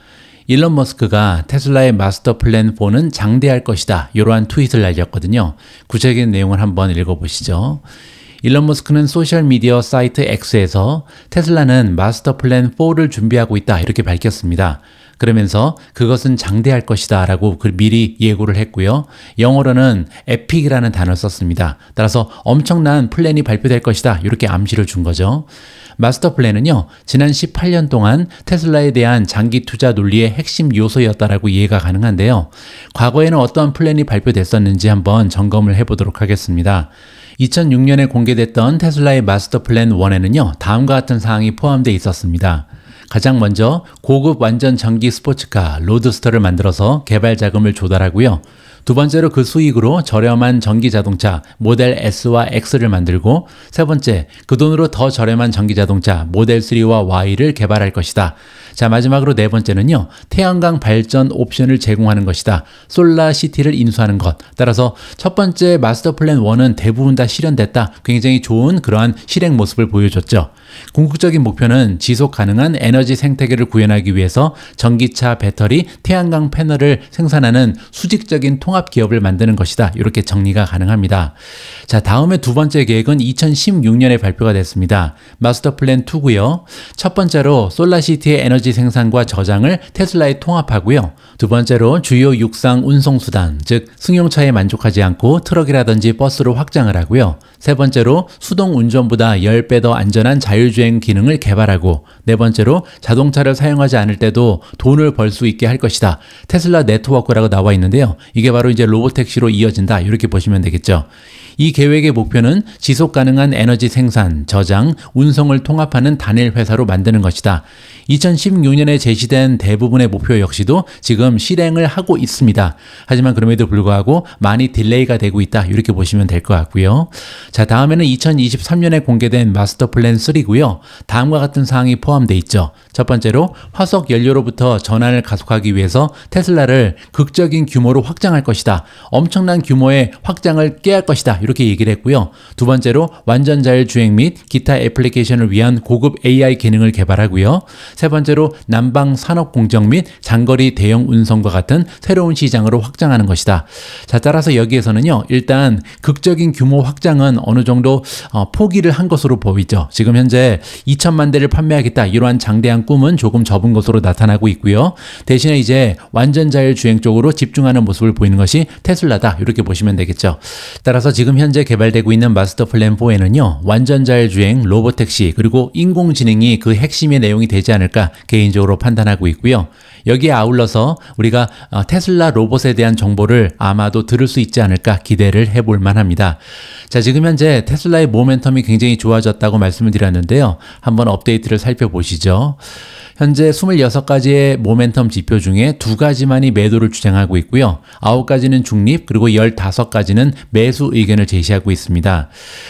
일론 머스크가 테슬라의 마스터 플랜 4는 장대할 것이다. 이러한 트윗을 날렸거든요. 구체적인 내용을 한번 읽어보시죠. 일론 머스크는 소셜미디어 사이트 X에서 테슬라는 마스터 플랜 4를 준비하고 있다. 이렇게 밝혔습니다. 그러면서 그것은 장대할 것이다 라고 그 미리 예고를 했고요. 영어로는 에픽이라는 단어를 썼습니다. 따라서 엄청난 플랜이 발표될 것이다 이렇게 암시를 준 거죠. 마스터 플랜은요. 지난 18년 동안 테슬라에 대한 장기 투자 논리의 핵심 요소였다라고 이해가 가능한데요. 과거에는 어떠한 플랜이 발표됐었는지 한번 점검을 해보도록 하겠습니다. 2006년에 공개됐던 테슬라의 마스터 플랜 1에는요. 다음과 같은 사항이 포함되어 있었습니다. 가장 먼저 고급 완전 전기 스포츠카 로드스터를 만들어서 개발 자금을 조달하고요. 두 번째로 그 수익으로 저렴한 전기 자동차 모델 S와 X를 만들고 세 번째 그 돈으로 더 저렴한 전기 자동차 모델 3와 Y를 개발할 것이다. 자, 마지막으로 네 번째는요. 태양광 발전 옵션을 제공하는 것이다. 솔라시티를 인수하는 것. 따라서 첫 번째 마스터 플랜 1은 대부분 다 실현됐다. 굉장히 좋은 그러한 실행 모습을 보여줬죠. 궁극적인 목표는 지속 가능한 에너지 생태계를 구현하기 위해서 전기차, 배터리, 태양광 패널을 생산하는 수직적인 통합 기업을 만드는 것이다. 이렇게 정리가 가능합니다. 자, 다음에 두 번째 계획은 2016년에 발표가 됐습니다. 마스터 플랜 2고요. 첫 번째로 솔라시티의 에너지 에너지 생산과 저장을 테슬라에 통합하고요. 두 번째로 주요 육상 운송수단, 즉 승용차에 만족하지 않고 트럭이라든지 버스로 확장을 하고요. 세 번째로 수동 운전보다 10배 더 안전한 자율주행 기능을 개발하고 네 번째로 자동차를 사용하지 않을 때도 돈을 벌 수 있게 할 것이다. 테슬라 네트워크라고 나와 있는데요. 이게 바로 이제 로보택시로 이어진다. 이렇게 보시면 되겠죠. 이 계획의 목표는 지속 가능한 에너지 생산, 저장, 운송을 통합하는 단일 회사로 만드는 것이다. 2016년에 제시된 대부분의 목표 역시도 지금 실행을 하고 있습니다. 하지만 그럼에도 불구하고 많이 딜레이가 되고 있다. 이렇게 보시면 될 것 같고요. 자, 다음에는 2023년에 공개된 마스터 플랜 3고요. 다음과 같은 사항이 포함되어 있죠. 첫 번째로 화석 연료로부터 전환을 가속하기 위해서 테슬라를 극적인 규모로 확장할 것이다. 엄청난 규모의 확장을 깨할 것이다. 이렇게 얘기를 했고요. 두 번째로 완전 자율주행 및 기타 애플리케이션을 위한 고급 AI 기능을 개발하고요. 세 번째로 난방 산업 공정 및 장거리 대형 운송과 같은 새로운 시장으로 확장하는 것이다. 자, 따라서 여기에서는요. 일단 극적인 규모 확장은 어느 정도 어, 포기를 한 것으로 보이죠. 지금 현재 2천만 대를 판매하겠다 이러한 장대한 꿈은 조금 접은 것으로 나타나고 있고요. 대신에 이제 완전 자율주행 쪽으로 집중하는 모습을 보이는 것이 테슬라다 이렇게 보시면 되겠죠. 따라서 지금 현재 개발되고 있는 마스터 플랜 4에는요. 완전 자율주행, 로보택시 그리고 인공지능이 그 핵심의 내용이 되지 않을까 개인적으로 판단하고 있고요. 여기에 아울러서 우리가 어, 테슬라 로봇에 대한 정보를 아마도 들을 수 있지 않을까 기대를 해볼 만합니다. 자, 지금 현재 테슬라의 모멘텀이 굉장히 좋아졌다고 말씀을 드렸는데요. 한번 업데이트를 살펴보시죠. 현재 26가지의 모멘텀 지표 중에 두 가지만이 매도를 주장하고 있고요. 9가지는 중립, 그리고 15가지는 매수 의견을 제시하고 있습니다.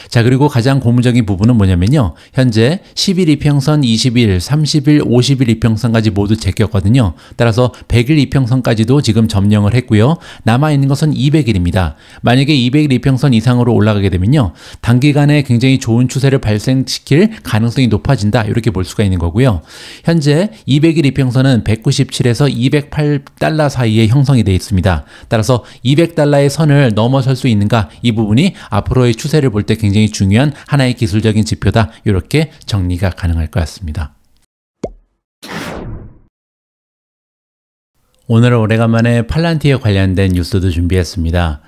자, 그리고 가장 고무적인 부분은 뭐냐면요. 현재 1 1일 이평선, 2 1일 30일, 50일 이평선까지 모두 제꼈거든요. 따라서 100일 이평선까지도 지금 점령을 했고요. 남아있는 것은 200일입니다. 만약에 200일 이평선 이상으로 올라가게 되면요. 단기간에 굉장히 좋은 추세를 발생시킬 가능성이 높아진다. 이렇게 볼 수가 있는 거고요. 현재 200일 이평선은 197에서 208달러 사이에 형성이 되어 있습니다. 따라서 200달러의 선을 넘어설 수 있는가 이 부분이 앞으로의 추세를 볼 때 굉장히 중요한 하나의 기술적인 지표다. 이렇게 정리가 가능할 것 같습니다. 오늘 은 오래간만에 팔란티어 관련된 뉴스도 준비했습니다.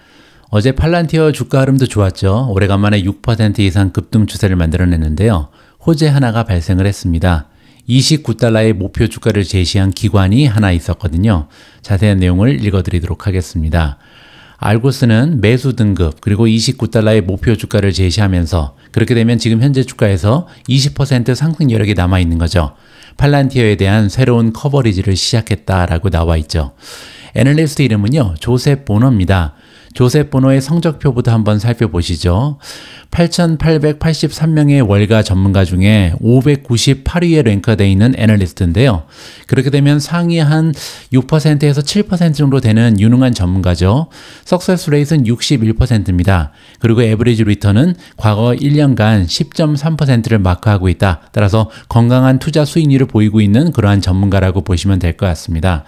어제 팔란티어 주가 흐름도 좋았죠. 오래간만에 6% 이상 급등 추세를 만들어냈는데요. 호재 하나가 발생을 했습니다. 29달러의 목표 주가를 제시한 기관이 하나 있었거든요. 자세한 내용을 읽어드리도록 하겠습니다. 알고스는 매수 등급 그리고 29달러의 목표 주가를 제시하면서 그렇게 되면 지금 현재 주가에서 20% 상승 여력이 남아 있는 거죠. 팔란티어에 대한 새로운 커버리지를 시작했다라고 나와 있죠. 애널리스트 이름은요, 조셉 보너입니다. 조셉 번호의 성적표부터 한번 살펴보시죠. 8,883명의 월가 전문가 중에 598위에 랭크되어 있는 애널리스트인데요. 그렇게 되면 상위 한 6%에서 7% 정도 되는 유능한 전문가죠. 석세스 레이트는 61%입니다. 그리고 에브리지 리턴은 과거 1년간 10.3%를 마크하고 있다. 따라서 건강한 투자 수익률을 보이고 있는 그러한 전문가라고 보시면 될 것 같습니다.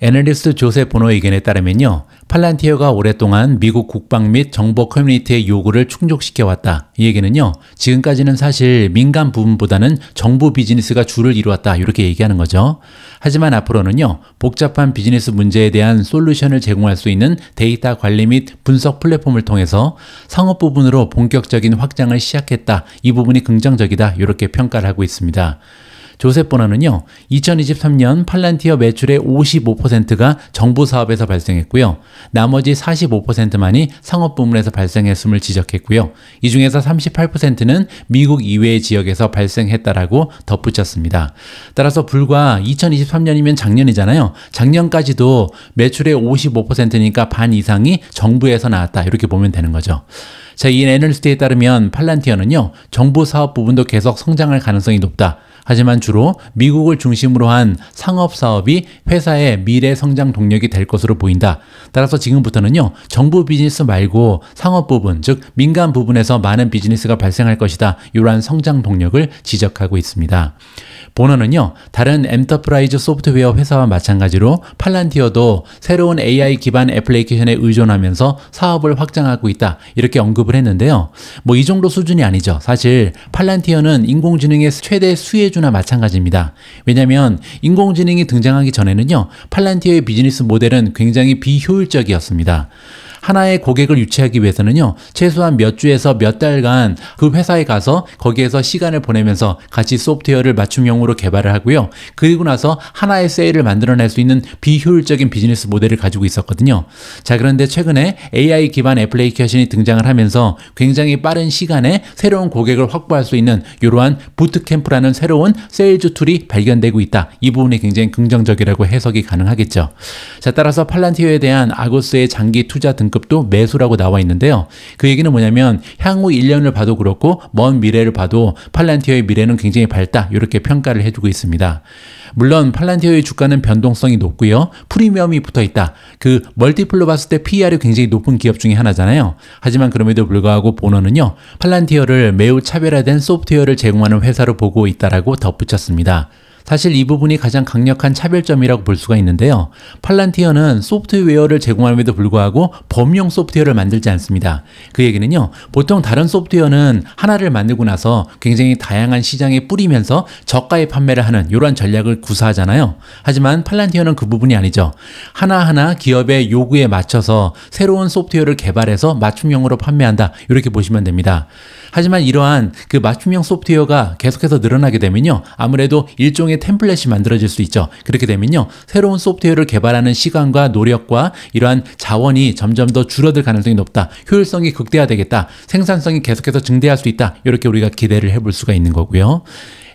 애널리스트 조세 보노 의견에 따르면요. 팔란티어가 오랫동안 미국 국방 및 정보 커뮤니티의 요구를 충족시켜 왔다. 이 얘기는요. 지금까지는 사실 민간 부분보다는 정부 비즈니스가 주를 이루었다. 이렇게 얘기하는 거죠. 하지만 앞으로는요. 복잡한 비즈니스 문제에 대한 솔루션을 제공할 수 있는 데이터 관리 및 분석 플랫폼을 통해서 상업 부분으로 본격적인 확장을 시작했다. 이 부분이 긍정적이다. 이렇게 평가를 하고 있습니다. 조셉보너는요 2023년 팔란티어 매출의 55%가 정부 사업에서 발생했고요. 나머지 45%만이 상업 부문에서 발생했음을 지적했고요. 이 중에서 38%는 미국 이외의 지역에서 발생했다라고 덧붙였습니다. 따라서 불과 2023년이면 작년이잖아요. 작년까지도 매출의 55%니까 반 이상이 정부에서 나왔다. 이렇게 보면 되는 거죠. 자, 이 애널리스트에 따르면 팔란티어는요, 정부 사업 부분도 계속 성장할 가능성이 높다. 하지만 주로 미국을 중심으로 한 상업 사업이 회사의 미래 성장 동력이 될 것으로 보인다. 따라서 지금부터는요, 정부 비즈니스 말고 상업 부분, 즉 민간 부분에서 많은 비즈니스가 발생할 것이다. 이러한 성장 동력을 지적하고 있습니다. 보너는요, 다른 엔터프라이즈 소프트웨어 회사와 마찬가지로 팔란티어도 새로운 AI 기반 애플리케이션에 의존하면서 사업을 확장하고 있다. 이렇게 언급을 했는데요. 뭐 이 정도 수준이 아니죠. 사실 팔란티어는 인공지능의 최대 수혜주나 마찬가지입니다. 왜냐면 인공지능이 등장하기 전에는요, 팔란티어의 비즈니스 모델은 굉장히 비효율적이었습니다. 하나의 고객을 유치하기 위해서는요, 최소한 몇 주에서 몇 달간 그 회사에 가서 거기에서 시간을 보내면서 같이 소프트웨어를 맞춤형으로 개발을 하고요. 그리고 나서 하나의 세일을 만들어낼 수 있는 비효율적인 비즈니스 모델을 가지고 있었거든요. 자, 그런데 최근에 AI 기반 애플리케이션이 등장을 하면서 굉장히 빠른 시간에 새로운 고객을 확보할 수 있는 이러한 부트캠프라는 새로운 세일즈 툴이 발견되고 있다. 이 부분이 굉장히 긍정적이라고 해석이 가능하겠죠. 자, 따라서 팔란티어에 대한 아고스의 장기 투자 등 등급도 매수라고 나와 있는데요. 그 얘기는 뭐냐면 향후 1년을 봐도 그렇고 먼 미래를 봐도 팔란티어의 미래는 굉장히 밝다 이렇게 평가를 해주고 있습니다. 물론 팔란티어의 주가는 변동성이 높고요. 프리미엄이 붙어 있다. 그 멀티플로 봤을 때 PER이 굉장히 높은 기업 중에 하나잖아요. 하지만 그럼에도 불구하고 본원은요 팔란티어를 매우 차별화된 소프트웨어를 제공하는 회사로 보고 있다라고 덧붙였습니다. 사실 이 부분이 가장 강력한 차별점이라고 볼 수가 있는데요. 팔란티어는 소프트웨어를 제공함에도 불구하고 범용 소프트웨어를 만들지 않습니다. 그 얘기는요. 보통 다른 소프트웨어는 하나를 만들고 나서 굉장히 다양한 시장에 뿌리면서 저가에 판매를 하는 이러한 전략을 구사하잖아요. 하지만 팔란티어는 그 부분이 아니죠. 하나하나 기업의 요구에 맞춰서 새로운 소프트웨어를 개발해서 맞춤형으로 판매한다. 이렇게 보시면 됩니다. 하지만 이러한 그 맞춤형 소프트웨어가 계속해서 늘어나게 되면요. 아무래도 일종의 일종의 템플릿이 만들어질 수 있죠. 그렇게 되면요. 새로운 소프트웨어를 개발하는 시간과 노력과 이러한 자원이 점점 더 줄어들 가능성이 높다. 효율성이 극대화되겠다. 생산성이 계속해서 증대할 수 있다. 이렇게 우리가 기대를 해볼 수가 있는 거고요.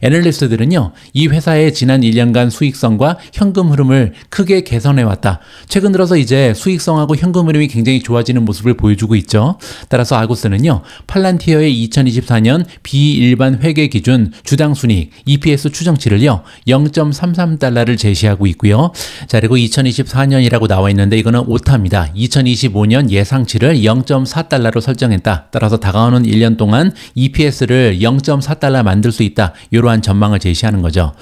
애널리스트들은요, 이 회사의 지난 1년간 수익성과 현금 흐름을 크게 개선해 왔다. 최근 들어서 이제 수익성하고 현금 흐름이 굉장히 좋아지는 모습을 보여주고 있죠. 따라서 아고스는요, 팔란티어의 2024년 비일반 회계 기준 주당 순이익 EPS 추정치를요, 0.33달러를 제시하고 있고요. 자, 그리고 2024년이라고 나와 있는데 이거는 오타입니다. 2025년 예상치를 0.4달러로 설정했다. 따라서 다가오는 1년 동안 EPS를 0.4달러 만들 수 있다. 이런 이러한 전망을 제시하는 거죠.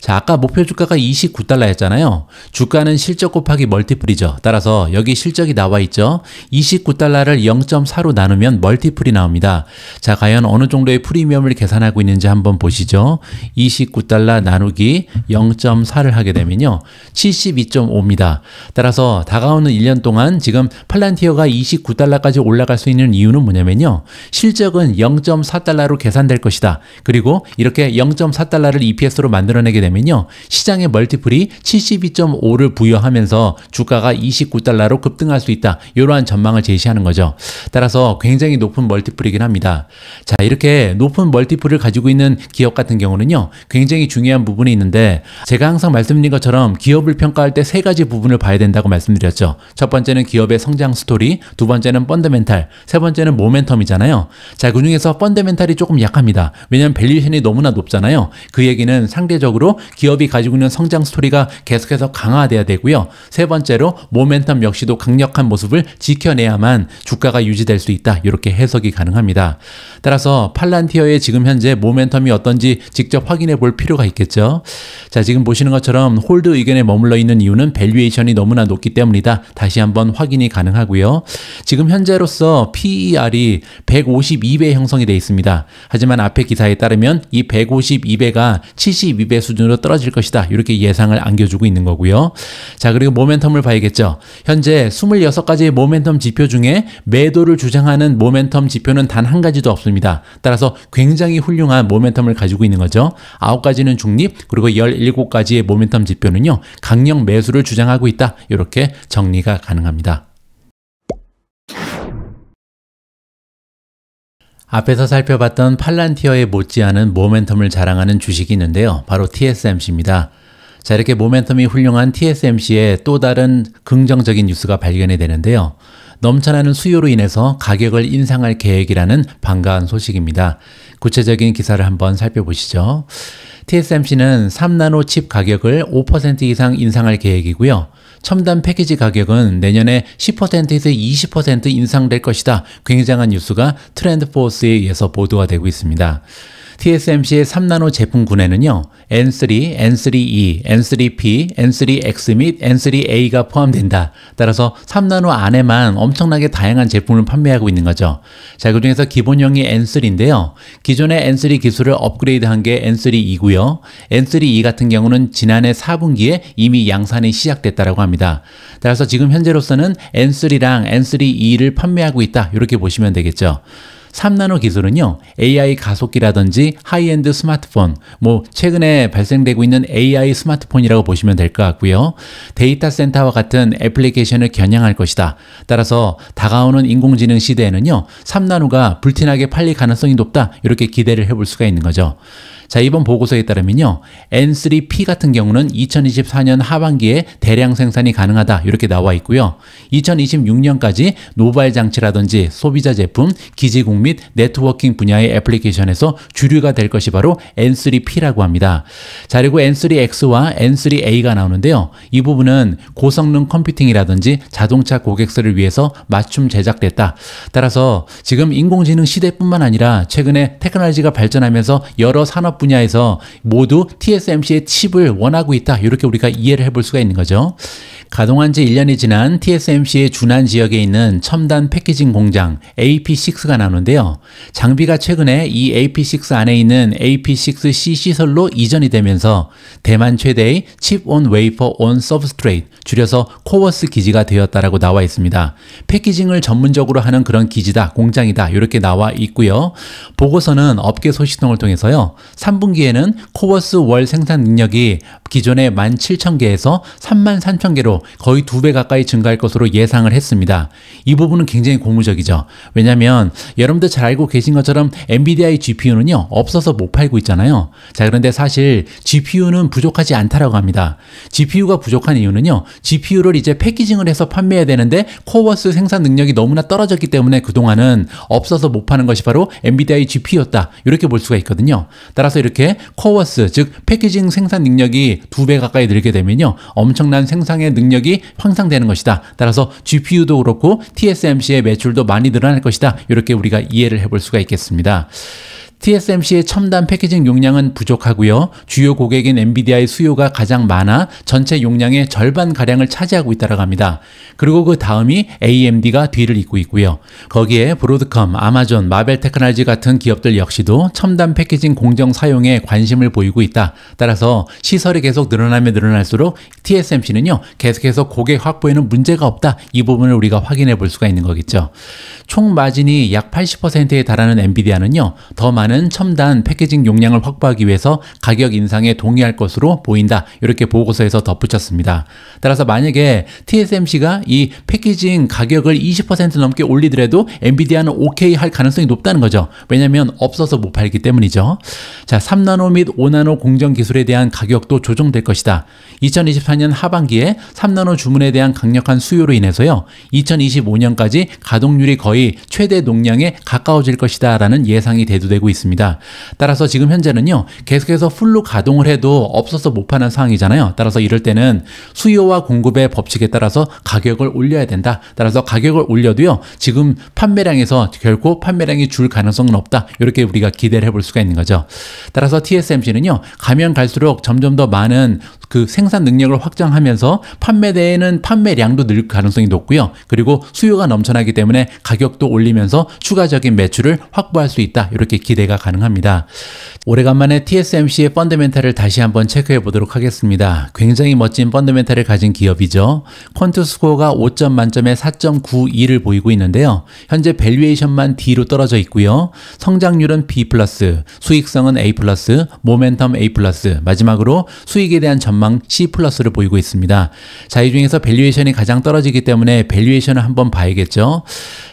자, 아까 목표 주가가 29달러였잖아요. 주가는 실적 곱하기 멀티플이죠. 따라서 여기 실적이 나와 있죠. 29달러를 0.4로 나누면 멀티플이 나옵니다. 자, 과연 어느 정도의 프리미엄을 계산하고 있는지 한번 보시죠. 29달러 나누기 0.4를 하게 되면요. 72.5입니다. 따라서 다가오는 1년 동안 지금 팔란티어가 29달러까지 올라갈 수 있는 이유는 뭐냐면요. 실적은 0.4달러로 계산될 것이다. 그리고 이렇게 0 0.4달러를 EPS로 만들어내게 되면요. 시장의 멀티플이 72.5를 부여하면서 주가가 29달러로 급등할 수 있다. 이러한 전망을 제시하는 거죠. 따라서 굉장히 높은 멀티플이긴 합니다. 자, 이렇게 높은 멀티플을 가지고 있는 기업 같은 경우는요. 굉장히 중요한 부분이 있는데 제가 항상 말씀드린 것처럼 기업을 평가할 때 세 가지 부분을 봐야 된다고 말씀드렸죠. 첫 번째는 기업의 성장 스토리, 두 번째는 펀더멘탈, 세 번째는 모멘텀이잖아요. 자, 그 중에서 펀더멘탈이 조금 약합니다. 왜냐면 하 밸류션이 너무나 높잖아요. 얘잖아요그 얘기는 상대적으로 기업이 가지고 있는 성장 스토리가 계속해서 강화돼야 되고요. 세 번째로 모멘텀 역시도 강력한 모습을 지켜내야만 주가가 유지될 수 있다. 이렇게 해석이 가능합니다. 따라서 팔란티어의 지금 현재 모멘텀이 어떤지 직접 확인해 볼 필요가 있겠죠. 자, 지금 보시는 것처럼 홀드 의견에 머물러 있는 이유는 밸류에이션이 너무나 높기 때문이다. 다시 한번 확인이 가능하고요. 지금 현재로서 PER이 152배 형성이 되어 있습니다. 하지만 앞에 기사에 따르면 이152배 62배가 72배 수준으로 떨어질 것이다. 이렇게 예상을 안겨주고 있는 거고요. 자, 그리고 모멘텀을 봐야겠죠. 현재 26가지의 모멘텀 지표 중에 매도를 주장하는 모멘텀 지표는 단 한 가지도 없습니다. 따라서 굉장히 훌륭한 모멘텀을 가지고 있는 거죠. 9가지는 중립, 그리고 17가지의 모멘텀 지표는요. 강력 매수를 주장하고 있다. 이렇게 정리가 가능합니다. 앞에서 살펴봤던 팔란티어에 못지않은 모멘텀을 자랑하는 주식이 있는데요. 바로 TSMC입니다. 자, 이렇게 모멘텀이 훌륭한 TSMC의 또 다른 긍정적인 뉴스가 발견이 되는데요. 넘쳐나는 수요로 인해서 가격을 인상할 계획이라는 반가운 소식입니다. 구체적인 기사를 한번 살펴보시죠. TSMC는 3나노 칩 가격을 5% 이상 인상할 계획이고요. 첨단 패키지 가격은 내년에 10%에서 20% 인상될 것이다. 굉장한 뉴스가 트렌드포스에 의해서 보도가 되고 있습니다. TSMC의 3나노 제품군에는요. N3, N3E, N3P, e, N3X 및 N3A가 포함된다. 따라서 3나노 안에만 엄청나게 다양한 제품을 판매하고 있는 거죠. 자, 그 중에서 기본형이 N3인데요. 기존의 N3 기술을 업그레이드한 게 N3E고요. N3E e 같은 경우는 지난해 4분기에 이미 양산이 시작됐다고 합니다. 따라서 지금 현재로서는 N3랑 N3E를 판매하고 있다. 이렇게 보시면 되겠죠. 3나노 기술은요. AI 가속기라든지 하이엔드 스마트폰, 뭐 최근에 발생되고 있는 AI 스마트폰이라고 보시면 될 것 같고요. 데이터 센터와 같은 애플리케이션을 겨냥할 것이다. 따라서 다가오는 인공지능 시대에는요. 3나노가 불티나게 팔릴 가능성이 높다. 이렇게 기대를 해볼 수가 있는 거죠. 자, 이번 보고서에 따르면요. N3P 같은 경우는 2024년 하반기에 대량 생산이 가능하다 이렇게 나와 있고요. 2026년까지 노발 장치라든지 소비자 제품, 기지국 및 네트워킹 분야의 애플리케이션에서 주류가 될 것이 바로 N3P라고 합니다. 자, 그리고 N3X와 N3A가 나오는데요. 이 부분은 고성능 컴퓨팅이라든지 자동차 고객들을 위해서 맞춤 제작됐다. 따라서 지금 인공지능 시대뿐만 아니라 최근에 테크놀로지가 발전하면서 여러 산업 분야에서 모두 TSMC의 칩을 원하고 있다. 이렇게 우리가 이해를 해볼 수가 있는 거죠. 가동한 지 1년이 지난 TSMC의 주난 지역에 있는 첨단 패키징 공장 AP6가 나오는데요. 장비가 최근에 이 AP6 안에 있는 AP6C 시설로 이전이 되면서 대만 최대의 칩 온 웨이퍼 온 서브스트레이트 줄여서 코워스 기지가 되었다라고 나와 있습니다. 패키징을 전문적으로 하는 그런 기지다, 공장이다 이렇게 나와 있고요. 보고서는 업계 소식통을 통해서요. 3분기에는 코워스 월 생산 능력이 기존의 17,000개에서 33,000개로 거의 두배 가까이 증가할 것으로 예상을 했습니다. 이 부분은 굉장히 고무적이죠. 왜냐하면 여러분들 잘 알고 계신 것처럼 엔비디아의 GPU는요 없어서 못 팔고 있잖아요. 자 그런데 사실 GPU는 부족하지 않다라고 합니다. GPU가 부족한 이유는요 GPU를 이제 패키징을 해서 판매해야 되는데 코어스 생산 능력이 너무나 떨어졌기 때문에 그동안은 없어서 못 파는 것이 바로 엔비디아의 GPU였다 이렇게 볼 수가 있거든요. 따라서 이렇게 코어스 즉 패키징 생산 능력이 두 배 가까이 늘게 되면요 엄청난 생산의 능력 능력이 향상되는 것이다. 따라서 GPU도 그렇고 TSMC의 매출도 많이 늘어날 것이다. 이렇게 우리가 이해를 해볼 수가 있겠습니다. TSMC의 첨단 패키징 용량은 부족하고요. 주요 고객인 엔비디아의 수요가 가장 많아 전체 용량의 절반 가량을 차지하고 있다고 합니다. 그리고 그 다음이 AMD가 뒤를 잇고 있고요. 거기에 브로드컴, 아마존, 마벨 테크놀지 같은 기업들 역시도 첨단 패키징 공정 사용에 관심을 보이고 있다. 따라서 시설이 계속 늘어나며 늘어날수록 TSMC는요. 계속해서 고객 확보에는 문제가 없다. 이 부분을 우리가 확인해 볼 수가 있는 거겠죠. 총 마진이 약 80%에 달하는 엔비디아는요. 더 많은 기업는 첨단 패키징 용량을 확보하기 위해서 가격 인상에 동의할 것으로 보인다. 이렇게 보고서에서 덧붙였습니다. 따라서 만약에 TSMC가 이 패키징 가격을 20% 넘게 올리더라도 엔비디아는 오케이 할 가능성이 높다는 거죠. 왜냐하면 없어서 못 팔기 때문이죠. 자, 3나노 및 5나노 공정 기술에 대한 가격도 조정될 것이다. 2024년 하반기에 3나노 주문에 대한 강력한 수요로 인해서요. 2025년까지 가동률이 거의 최대 농량에 가까워질 것이다 라는 예상이 대두되고 있습니다. 있습니다. 따라서 지금 현재는요, 계속해서 풀로 가동을 해도 없어서 못 파는 상황이잖아요. 따라서 이럴 때는 수요와 공급의 법칙에 따라서 가격을 올려야 된다. 따라서 가격을 올려도요, 지금 판매량에서 결코 판매량이 줄 가능성은 없다. 이렇게 우리가 기대를 해볼 수가 있는 거죠. 따라서 TSMC는요, 가면 갈수록 점점 더 많은 그 생산 능력을 확장하면서 판매대에는 판매량도 늘 가능성이 높고요. 그리고 수요가 넘쳐나기 때문에 가격도 올리면서 추가적인 매출을 확보할 수 있다. 이렇게 기대가 가능합니다. 오래간만에 TSMC의 펀드멘탈을 다시 한번 체크해 보도록 하겠습니다. 굉장히 멋진 펀드멘탈을 가진 기업이죠. 퀀트 스코어가 5점 만점에 4.92를 보이고 있는데요. 현재 밸류에이션만 D로 떨어져 있고요. 성장률은 B 플러스, 수익성은 A 플러스, 모멘텀 A 플러스, 마지막으로 수익에 대한 전망 전망 C 플러스를 보이고 있습니다. 자, 이 중에서 밸류에이션이 가장 떨어지기 때문에 밸류에이션을 한번 봐야겠죠.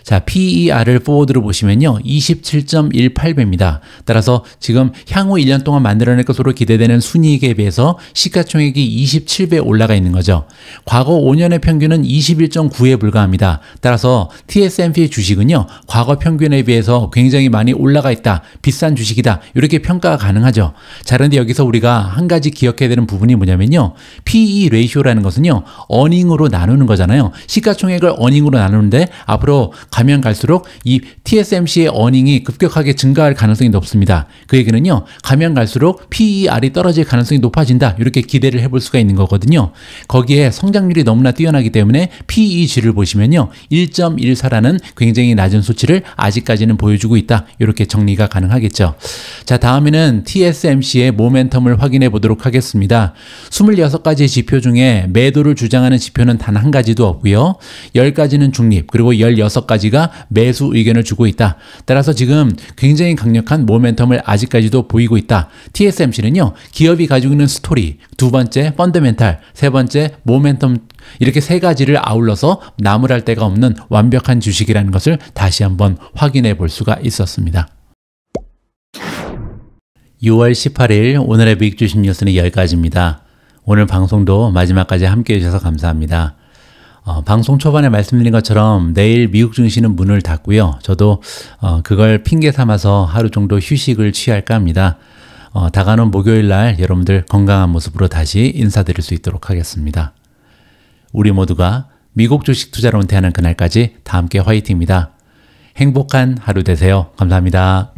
자, PER을 포워드로 보시면요. 27.18배입니다. 따라서 지금 향후 1년 동안 만들어낼 것으로 기대되는 순이익에 비해서 시가총액이 27배 올라가 있는 거죠. 과거 5년의 평균은 21.9에 불과합니다. 따라서 TSMC의 주식은요. 과거 평균에 비해서 굉장히 많이 올라가 있다. 비싼 주식이다. 이렇게 평가가 가능하죠. 자, 그런데 여기서 우리가 한 가지 기억해야 되는 부분이 뭐냐면 뭐냐면요. PE 레이쇼라는 것은요. 어닝으로 나누는 거잖아요. 시가총액을 어닝으로 나누는데 앞으로 가면 갈수록 이 TSMC의 어닝이 급격하게 증가할 가능성이 높습니다. 그 얘기는요. 가면 갈수록 PER이 떨어질 가능성이 높아진다. 이렇게 기대를 해볼 수가 있는 거거든요. 거기에 성장률이 너무나 뛰어나기 때문에 PEG를 보시면요. 1.14라는 굉장히 낮은 수치를 아직까지는 보여주고 있다. 이렇게 정리가 가능하겠죠. 자, 다음에는 TSMC의 모멘텀을 확인해 보도록 하겠습니다. 26가지의 지표 중에 매도를 주장하는 지표는 단 한 가지도 없고요. 10가지는 중립, 그리고 16가지가 매수 의견을 주고 있다. 따라서 지금 굉장히 강력한 모멘텀을 아직까지도 보이고 있다. TSMC는요. 기업이 가지고 있는 스토리, 두 번째 펀더멘탈, 세 번째 모멘텀 이렇게 세 가지를 아울러서 나무랄 데가 없는 완벽한 주식이라는 것을 다시 한번 확인해 볼 수가 있었습니다. 6월 18일 오늘의 빅주식 뉴스는 여기까지입니다. 오늘 방송도 마지막까지 함께 해주셔서 감사합니다. 어, 방송 초반에 말씀드린 것처럼 내일 미국 증시는 문을 닫고요. 저도 어, 그걸 핑계 삼아서 하루 정도 휴식을 취할까 합니다. 어, 다가오는 목요일 날 여러분들 건강한 모습으로 다시 인사드릴 수 있도록 하겠습니다. 우리 모두가 미국 주식 투자로 은퇴하는 그날까지 다 함께 화이팅입니다. 행복한 하루 되세요. 감사합니다.